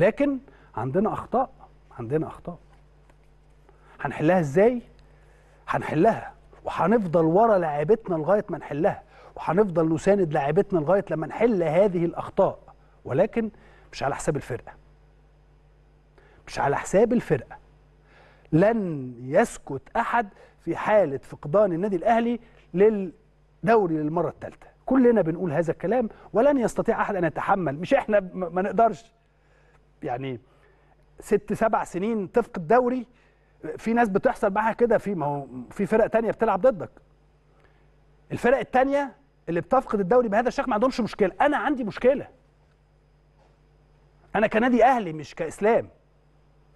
لكن عندنا اخطاء عندنا اخطاء هنحلها ازاي هنحلها وهنفضل ورا لعيبتنا لغايه ما نحلها وهنفضل نساند لعيبتنا لغايه لما نحل هذه الاخطاء ولكن مش على حساب الفرقه مش على حساب الفرقه لن يسكت احد في حاله فقدان النادي الاهلي للدوري للمره الثالثه كلنا بنقول هذا الكلام ولن يستطيع احد ان يتحمل مش احنا ما نقدرش يعني ست سبع سنين تفقد دوري في ناس بتحصل معاها كده في ما هو في فرق تانية بتلعب ضدك الفرق التانية اللي بتفقد الدوري بهذا الشكل ما عندهمش مشكله انا عندي مشكله انا كنادي اهلي مش كاسلام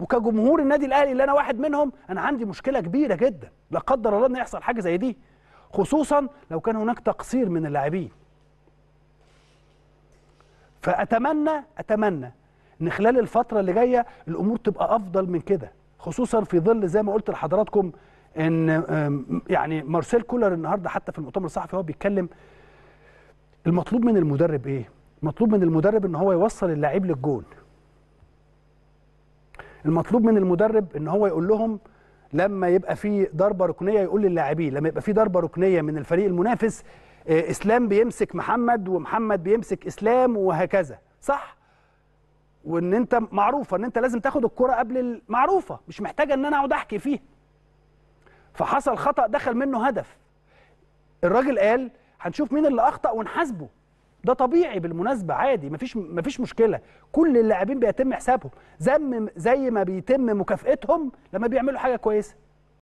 وكجمهور النادي الاهلي اللي انا واحد منهم انا عندي مشكله كبيره جدا لا قدر الله ان يحصل حاجه زي دي خصوصا لو كان هناك تقصير من اللاعبين فاتمنى اتمنى ان خلال الفتره اللي جايه الامور تبقى افضل من كده خصوصا في ظل زي ما قلت لحضراتكم ان يعني مارسيل كولر النهارده حتى في المؤتمر الصحفي هو بيتكلم المطلوب من المدرب ايه المطلوب من المدرب ان هو يوصل اللاعب للجون المطلوب من المدرب ان هو يقول لهم لما يبقى في ضربه ركنيه يقول للاعبين لما يبقى في ضربه ركنيه من الفريق المنافس آه، اسلام بيمسك محمد ومحمد بيمسك اسلام وهكذا صح وان انت معروفه ان انت لازم تاخد الكره قبل المعروفه مش محتاجه ان انا اقعد احكي فيها فحصل خطا دخل منه هدف الراجل قال هنشوف مين اللي اخطا ونحاسبه ده طبيعي بالمناسبه عادي مفيش مفيش مشكله كل اللاعبين بيتم حسابهم زي زي ما بيتم مكافئتهم لما بيعملوا حاجه كويسه